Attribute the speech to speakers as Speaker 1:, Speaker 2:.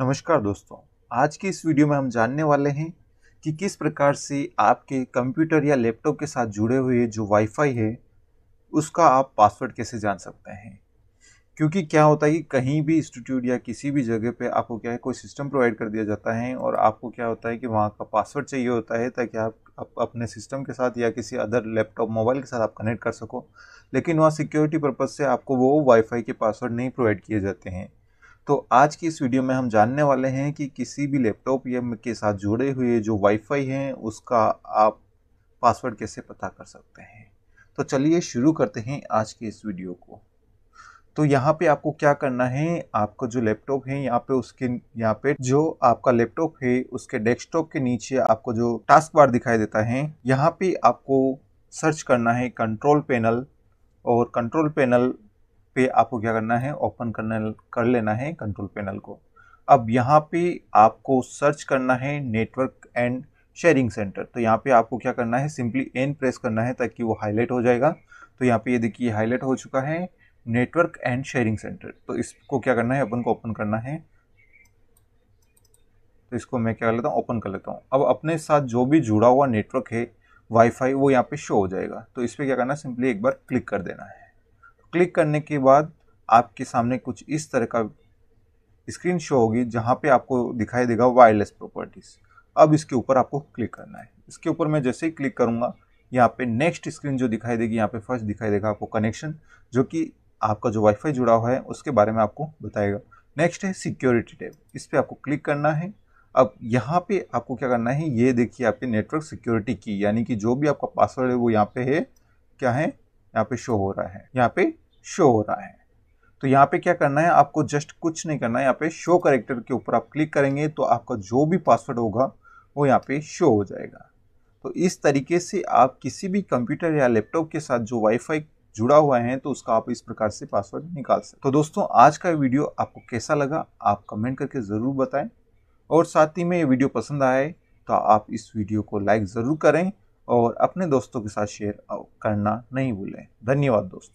Speaker 1: नमस्कार दोस्तों आज की इस वीडियो में हम जानने वाले हैं कि किस प्रकार से आपके कंप्यूटर या लैपटॉप के साथ जुड़े हुए जो वाईफाई है उसका आप पासवर्ड कैसे जान सकते हैं क्योंकि क्या होता है कि कहीं भी इंस्टीट्यूट या किसी भी जगह पे आपको क्या है कोई सिस्टम प्रोवाइड कर दिया जाता है और आपको क्या होता है कि वहाँ का पासवर्ड चाहिए होता है ताकि आप, अपने सिस्टम के साथ या किसी अदर लैपटॉप मोबाइल के साथ आप कनेक्ट कर सको लेकिन वहाँ सिक्योरिटी पर्पज़ से आपको वो वाईफाई के पासवर्ड नहीं प्रोवाइड किए जाते हैं तो आज की इस वीडियो में हम जानने वाले हैं कि किसी भी लैपटॉप या के साथ जुड़े हुए जो वाईफाई हैं उसका आप पासवर्ड कैसे पता कर सकते हैं तो चलिए शुरू करते हैं आज के इस वीडियो को तो यहाँ पे आपको क्या करना है आपका जो लैपटॉप है यहाँ पे उसके यहाँ पे जो आपका लैपटॉप है उसके डेस्कटॉप के नीचे आपको जो टास्क बार दिखाई देता है यहाँ पे आपको सर्च करना है कंट्रोल पैनल और कंट्रोल पैनल पे आपको क्या करना है ओपन करना कर लेना है कंट्रोल पैनल को अब यहाँ पे आपको सर्च करना है नेटवर्क एंड शेयरिंग सेंटर तो यहाँ पे आपको क्या करना है सिंपली एन प्रेस करना है ताकि वो हाईलाइट हो जाएगा तो यहाँ पे ये देखिए हाईलाइट हो चुका है नेटवर्क एंड शेयरिंग सेंटर तो इसको क्या करना है अपन को ओपन करना है तो इसको मैं क्या कर लेता हूँ ओपन कर लेता हूँ अब अपने साथ जो भी जुड़ा हुआ नेटवर्क है वाईफाई वो यहाँ पे शो हो जाएगा तो इस पर क्या करना है सिंपली एक बार क्लिक कर देना है क्लिक करने के बाद आपके सामने कुछ इस तरह का स्क्रीन शो होगी जहाँ पे आपको दिखाई देगा वायरलेस प्रॉपर्टीज़ अब इसके ऊपर आपको क्लिक करना है इसके ऊपर मैं जैसे ही क्लिक करूँगा यहाँ पे नेक्स्ट स्क्रीन जो दिखाई देगी यहाँ पे फर्स्ट दिखाई देगा आपको कनेक्शन जो कि आपका जो वाईफाई जुड़ा हुआ है उसके बारे में आपको बताएगा नेक्स्ट है सिक्योरिटी टैब इस पर आपको क्लिक करना है अब यहाँ पे आपको क्या करना है ये देखिए आपके नेटवर्क सिक्योरिटी की यानी कि जो भी आपका पासवर्ड है वो यहाँ पे है क्या है यहाँ पे शो हो रहा है यहाँ पे शो हो रहा है तो यहाँ पे क्या करना है आपको जस्ट कुछ नहीं करना है यहाँ पे शो करेक्टर के ऊपर आप क्लिक करेंगे तो आपका जो भी पासवर्ड होगा वो यहाँ पे शो हो जाएगा तो इस तरीके से आप किसी भी कंप्यूटर या लैपटॉप के साथ जो वाईफाई जुड़ा हुआ है तो उसका आप इस प्रकार से पासवर्ड निकाल सकते तो दोस्तों आज का वीडियो आपको कैसा लगा आप कमेंट करके ज़रूर बताएं और साथ ही में ये वीडियो पसंद आए तो आप इस वीडियो को लाइक ज़रूर करें और अपने दोस्तों के साथ शेयर करना नहीं भूलें धन्यवाद दोस्तों